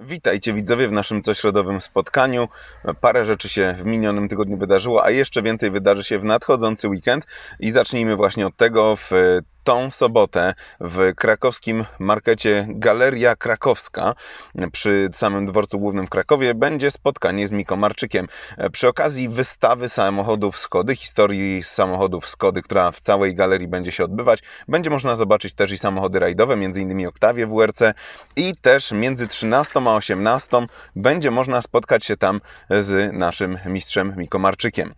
Witajcie widzowie w naszym cośrodowym spotkaniu. Parę rzeczy się w minionym tygodniu wydarzyło, a jeszcze więcej wydarzy się w nadchodzący weekend. I zacznijmy właśnie od tego. W tą sobotę w krakowskim markecie Galeria Krakowska przy samym dworcu głównym w Krakowie będzie spotkanie z Mikomarczykiem przy okazji wystawy samochodów Skody, historii samochodów Skody, która w całej galerii będzie się odbywać. Będzie można zobaczyć też i samochody rajdowe, m.in. Oktawie WRC i też między 13 a 18 będzie można spotkać się tam z naszym mistrzem Mikomarczykiem.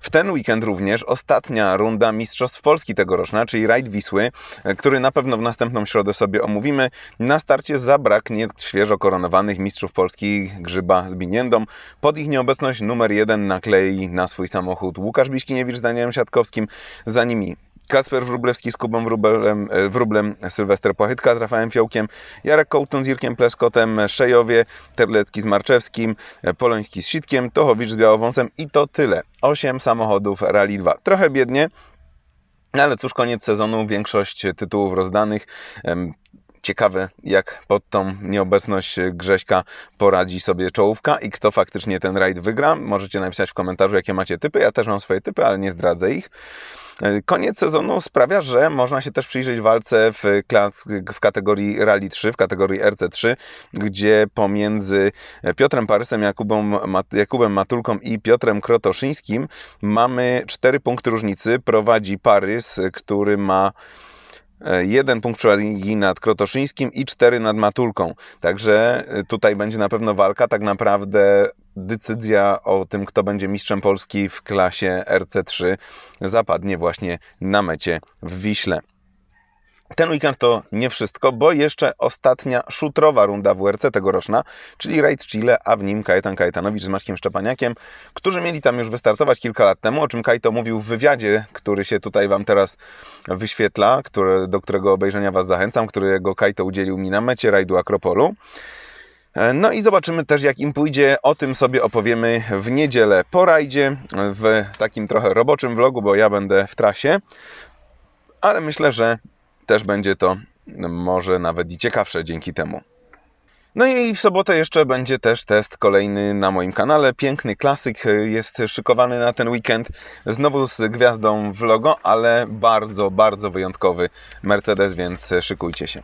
W ten weekend również ostatnia runda Mistrzostw Polski tegoroczna, czyli Rajd Wisła Wisły, e, który na pewno w następną środę sobie omówimy. Na starcie zabraknie świeżo koronowanych mistrzów Polski Grzyba z Biniendą. Pod ich nieobecność numer jeden naklei na swój samochód Łukasz Biśkiniewicz z Danielem Siatkowskim. Za nimi Kacper Wróblewski z Kubą Wróblem, e, Wróblem Sylwester Płachytka z Rafałem Fiołkiem, Jarek Kołtun z Jirkiem Pleskotem, Szejowie, Terlecki z Marczewskim, e, Poloński z Sitkiem, Tochowicz z Białowąsem i to tyle. Osiem samochodów Rally 2. Trochę biednie, no ale cóż, koniec sezonu, większość tytułów rozdanych. Ciekawe, jak pod tą nieobecność Grześka poradzi sobie czołówka i kto faktycznie ten rajd wygra. Możecie napisać w komentarzu, jakie macie typy. Ja też mam swoje typy, ale nie zdradzę ich. E, koniec sezonu sprawia, że można się też przyjrzeć walce w, w, kategorii Rally 3, w kategorii RC3, gdzie pomiędzy Piotrem Parysem, Jakubem, Jakubem Matulką i Piotrem Krotoszyńskim mamy 4 punkty różnicy. Prowadzi Parys, który ma E, jeden punkt przewagi nad Krotoszyńskim i cztery nad Matulką. Także e, tutaj będzie na pewno walka. Tak naprawdę decyzja o tym, kto będzie mistrzem Polski w klasie RC3 zapadnie właśnie na mecie w Wiśle. Ten weekend to nie wszystko, bo jeszcze ostatnia szutrowa runda WRC tegoroczna, czyli Raid Chile, a w nim Kajetan Kajetanowicz z Maćkiem Szczepaniakiem, którzy mieli tam już wystartować kilka lat temu, o czym Kajto mówił w wywiadzie, który się tutaj Wam teraz wyświetla, który, do którego obejrzenia Was zachęcam, którego Kajto udzielił mi na mecie rajdu Akropolu. No i zobaczymy też, jak im pójdzie. O tym sobie opowiemy w niedzielę po rajdzie, w takim trochę roboczym vlogu, bo ja będę w trasie. Ale myślę, że też będzie to może nawet i ciekawsze dzięki temu. No i w sobotę jeszcze będzie też test kolejny na moim kanale. Piękny klasyk y, jest szykowany na ten weekend. Znowu z gwiazdą w logo, ale bardzo, bardzo wyjątkowy Mercedes, więc szykujcie się.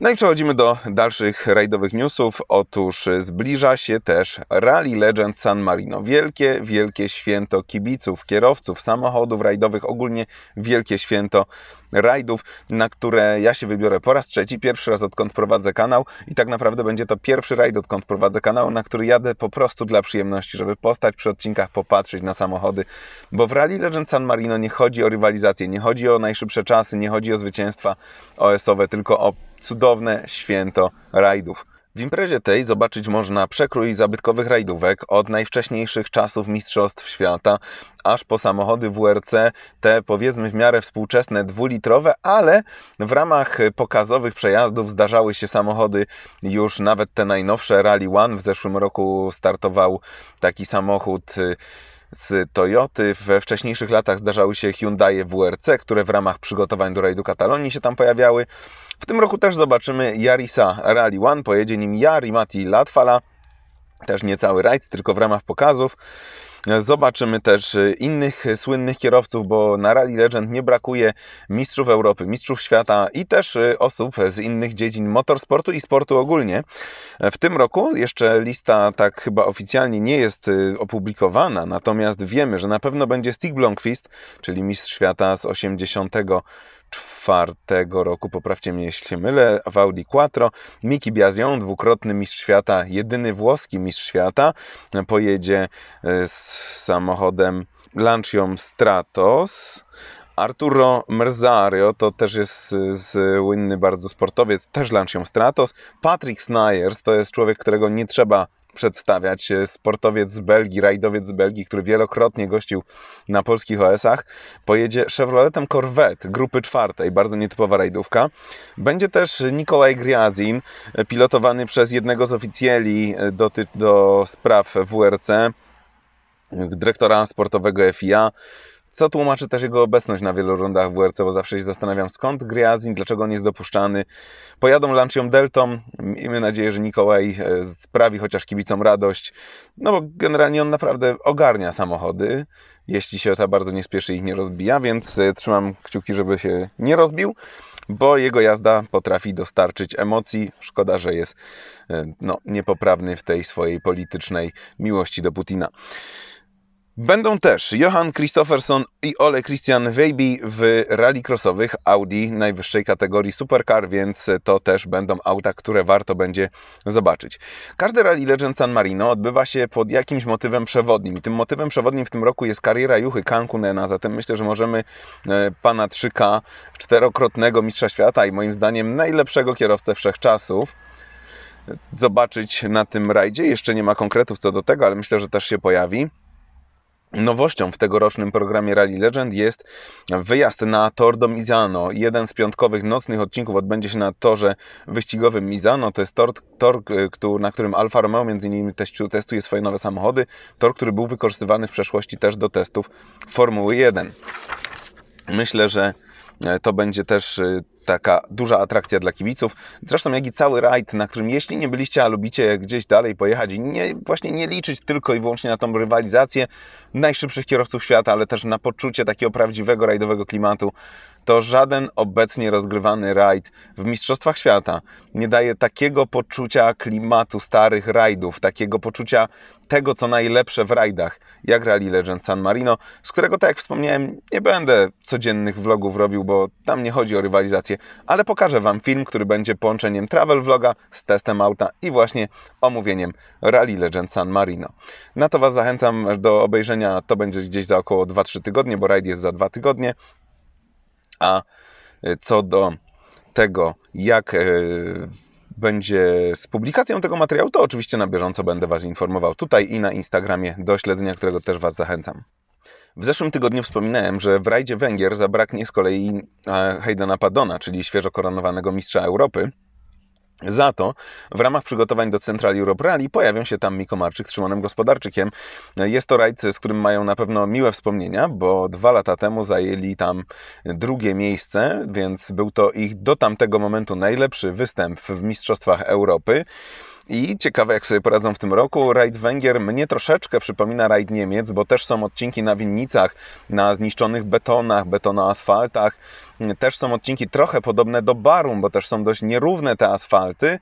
No i przechodzimy do dalszych rajdowych newsów. Otóż zbliża się też Rally Legend San Marino. Wielkie, wielkie święto kibiców, kierowców, samochodów rajdowych, ogólnie wielkie święto rajdów, na które ja się wybiorę po raz trzeci, pierwszy raz odkąd prowadzę kanał i tak naprawdę będzie to pierwszy rajd odkąd prowadzę kanał, na który jadę po prostu dla przyjemności, żeby postać przy odcinkach, popatrzeć na samochody, bo w Rally Legend San Marino nie chodzi o rywalizację, nie chodzi o najszybsze czasy, nie chodzi o zwycięstwa OS-owe, tylko o cudowne święto rajdów. W imprezie tej zobaczyć można przekrój zabytkowych rajdówek od najwcześniejszych czasów Mistrzostw Świata aż po samochody WRC, te powiedzmy w miarę współczesne dwulitrowe, ale w ramach pokazowych przejazdów zdarzały się samochody już nawet te najnowsze Rally One. W zeszłym roku startował taki samochód y, z Toyoty. We wcześniejszych latach zdarzały się Hyundai WRC, które w ramach przygotowań do rajdu Katalonii się tam pojawiały. W tym roku też zobaczymy Yarisa Rally One, pojedzie nim Jari Mati Latfala też nie cały rajd, tylko w ramach pokazów. Zobaczymy też y, innych y, słynnych kierowców, bo na Rally Legend nie brakuje mistrzów Europy, mistrzów świata i też y, osób z innych dziedzin motorsportu i sportu ogólnie. W tym roku jeszcze lista tak chyba oficjalnie nie jest opublikowana, natomiast wiemy, że na pewno będzie Stig Blomqvist, czyli mistrz świata z 84 roku, poprawcie mnie jeśli się mylę, w Audi Quattro. Miki Biazion, dwukrotny mistrz świata, jedyny włoski mistrz świata, pojedzie e, z samochodem Lancia Stratos. Arturo Merzario to też jest e, słynny bardzo sportowiec, też Lancia Stratos. Patrick Snyers to jest człowiek, którego nie trzeba przedstawiać. E, sportowiec z Belgii, rajdowiec z Belgii, który wielokrotnie gościł na polskich OS-ach, pojedzie Chevroletem Corvette grupy czwartej, bardzo nietypowa rajdówka. Będzie też Nikolaj Griazin, pilotowany przez jednego z oficjeli e, do, do spraw WRC, dyrektora sportowego FIA. Co tłumaczy też jego obecność na wielu rundach WRC, bo zawsze się zastanawiam skąd Gryazin, dlaczego nie jest dopuszczany. Pojadą Lancią Deltą, miejmy nadzieję, że Nikołaj e, sprawi chociaż kibicom radość, no bo generalnie on naprawdę ogarnia samochody, jeśli się za bardzo nie spieszy i ich nie rozbija, więc e, trzymam kciuki, żeby się nie rozbił bo jego jazda potrafi dostarczyć emocji. Szkoda, że jest e, no, niepoprawny w tej swojej politycznej miłości do Putina. Będą też Johan Christofferson i Ole Christian Weiby w rally crossowych Audi najwyższej kategorii Supercar, więc to też będą auta, które warto będzie zobaczyć. Każdy Rally Legend San Marino odbywa się pod jakimś motywem przewodnim. Tym motywem przewodnim w tym roku jest kariera Juchy Cancunena, zatem myślę, że możemy e, pana 3K, czterokrotnego mistrza świata i moim zdaniem najlepszego kierowcę wszechczasów, zobaczyć na tym rajdzie. Jeszcze nie ma konkretów co do tego, ale myślę, że też się pojawi. Nowością w tegorocznym programie Rally Legend jest wyjazd na Tor do Mizano. Jeden z piątkowych nocnych odcinków odbędzie się na torze wyścigowym Mizano. To jest tor, tor e, na którym Alfa Romeo między innymi testuje swoje nowe samochody. Tor, który był wykorzystywany w przeszłości też do testów Formuły 1. Myślę, że e, to będzie też e, taka duża atrakcja dla kibiców. Zresztą jak i cały rajd, na którym jeśli nie byliście, a lubicie gdzieś dalej pojechać i nie, właśnie nie liczyć tylko i wyłącznie na tą rywalizację najszybszych kierowców świata, ale też na poczucie takiego prawdziwego rajdowego klimatu, to żaden obecnie rozgrywany rajd w Mistrzostwach Świata nie daje takiego poczucia klimatu starych rajdów, takiego poczucia tego, co najlepsze w rajdach, jak Rally Legend San Marino, z którego, tak jak wspomniałem, nie będę codziennych vlogów robił, bo tam nie chodzi o rywalizację, ale pokażę Wam film, który będzie połączeniem travel vloga z testem auta i właśnie omówieniem Rally Legend San Marino. Na to Was zachęcam do obejrzenia, to będzie gdzieś za około 2-3 tygodnie, bo rajd jest za 2 tygodnie. A e, co do tego, jak e, będzie z publikacją tego materiału, to oczywiście na bieżąco będę Was informował tutaj i na Instagramie do śledzenia, którego też Was zachęcam. W zeszłym tygodniu wspominałem, że w rajdzie Węgier zabraknie z kolei e, Haydena Padona, czyli świeżo koronowanego mistrza Europy, za to w ramach przygotowań do Central Europe Rally pojawią się tam Miko Marczyk z Szymonem Gospodarczykiem. Jest to rajd, z którym mają na pewno miłe wspomnienia, bo dwa lata temu zajęli tam drugie miejsce, więc był to ich do tamtego momentu najlepszy występ w Mistrzostwach Europy. I ciekawe, jak sobie poradzą w tym roku. Rajd Węgier mnie troszeczkę przypomina rajd Niemiec, bo też są odcinki na winnicach, na zniszczonych betonach, betonoasfaltach. Też są odcinki trochę podobne do Barum, bo też są dość nierówne te asfalty.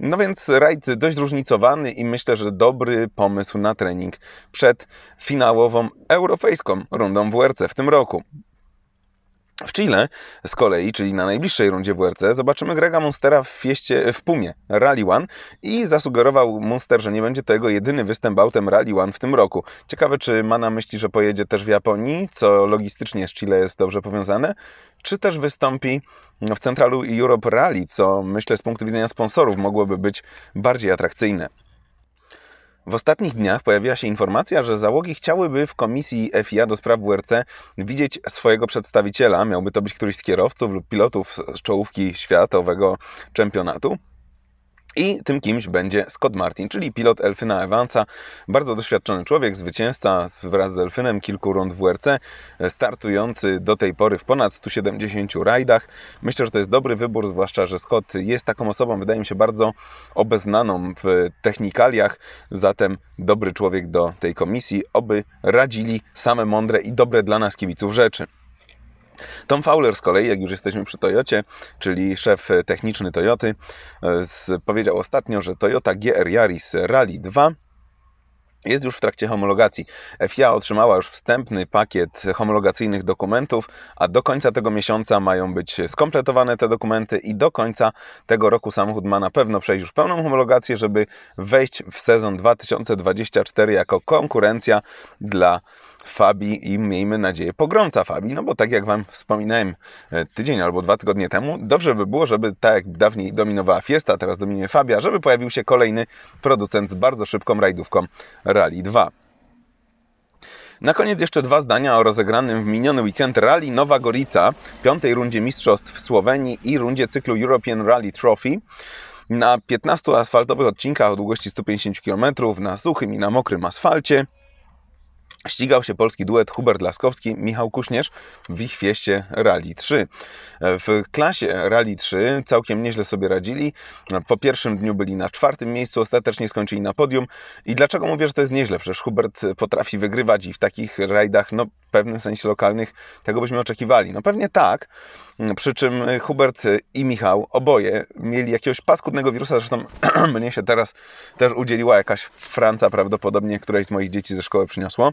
No więc rajd dość różnicowany i myślę, że dobry pomysł na trening przed finałową europejską rundą WRC w tym roku. W Chile z kolei, czyli na najbliższej rundzie WRC, zobaczymy Grega Monstera w, fieście, w Pumie Rally One i zasugerował Monster, że nie będzie to jego jedyny występ autem Rally One w tym roku. Ciekawe, czy ma na myśli, że pojedzie też w Japonii, co logistycznie z Chile jest dobrze powiązane, czy też wystąpi w Centralu Europe Rally, co myślę z punktu widzenia sponsorów mogłoby być bardziej atrakcyjne. W ostatnich dniach pojawiła się informacja, że załogi chciałyby w komisji FIA do spraw WRC widzieć swojego przedstawiciela. Miałby to być któryś z kierowców lub pilotów z czołówki światowego czempionatu. I tym kimś będzie Scott Martin, czyli pilot Elfyna Evansa, bardzo doświadczony człowiek, zwycięzca wraz z Elfynem kilku rund WRC, e, startujący do tej pory w ponad 170 rajdach. Myślę, że to jest dobry wybór, zwłaszcza, że Scott jest taką osobą, wydaje mi się, bardzo obeznaną w technikaliach, zatem dobry człowiek do tej komisji, oby radzili same mądre i dobre dla nas kibiców rzeczy. Tom Fowler z kolei, jak już jesteśmy przy Toyocie, czyli szef e, techniczny Toyoty, e, powiedział ostatnio, że Toyota GR Yaris Rally 2 jest już w trakcie homologacji. FIA otrzymała już wstępny pakiet homologacyjnych dokumentów, a do końca tego miesiąca mają być skompletowane te dokumenty i do końca tego roku samochód ma na pewno przejść już pełną homologację, żeby wejść w sezon 2024 jako konkurencja dla Fabi i miejmy nadzieję pogromca Fabi, no bo tak jak Wam wspominałem e, tydzień albo dwa tygodnie temu, dobrze by było, żeby tak jak dawniej dominowała Fiesta, teraz dominuje Fabia, żeby pojawił się kolejny producent z bardzo szybką rajdówką Rally 2. Na koniec jeszcze dwa zdania o rozegranym w miniony weekend Rally Nowa Gorica, piątej rundzie Mistrzostw Słowenii i rundzie cyklu European Rally Trophy. Na 15 asfaltowych odcinkach o długości 150 km, na suchym i na mokrym asfalcie, ścigał się polski duet Hubert Laskowski, Michał Kuśnierz w ich fieście Rally 3. W klasie Rally 3 całkiem nieźle sobie radzili. Po pierwszym dniu byli na czwartym miejscu, ostatecznie skończyli na podium. I dlaczego mówię, że to jest nieźle? Przecież Hubert potrafi wygrywać i w takich rajdach, no w pewnym sensie lokalnych, tego byśmy oczekiwali. No pewnie tak, przy czym Hubert i Michał oboje mieli jakiegoś paskudnego wirusa, zresztą mnie się teraz też udzieliła jakaś Franca prawdopodobnie, której z moich dzieci ze szkoły przyniosło.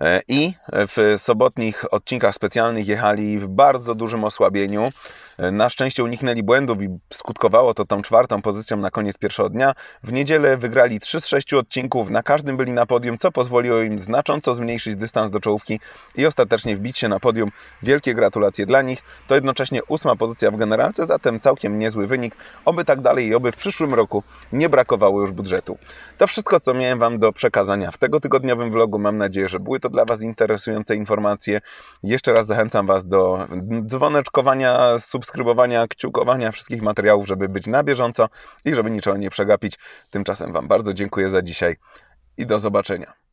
E, I w sobotnich odcinkach specjalnych jechali w bardzo dużym osłabieniu. E, na szczęście uniknęli błędów i skutkowało to tą czwartą pozycją na koniec pierwszego dnia. W niedzielę wygrali 3 z 6 odcinków, na każdym byli na podium, co pozwoliło im znacząco zmniejszyć dystans do czołówki i ostatecznie wbić się na podium. Wielkie gratulacje dla nich. To jednocześnie ósma pozycja w generalce, zatem całkiem niezły wynik. Oby tak dalej i oby w przyszłym roku nie brakowało już budżetu. To wszystko, co miałem Wam do przekazania w tego tygodniowym vlogu. Mam nadzieję, że były to to dla Was interesujące informacje. Jeszcze raz zachęcam Was do dzwoneczkowania, subskrybowania, kciukowania wszystkich materiałów, żeby być na bieżąco i żeby niczego nie przegapić. Tymczasem Wam bardzo dziękuję za dzisiaj i do zobaczenia.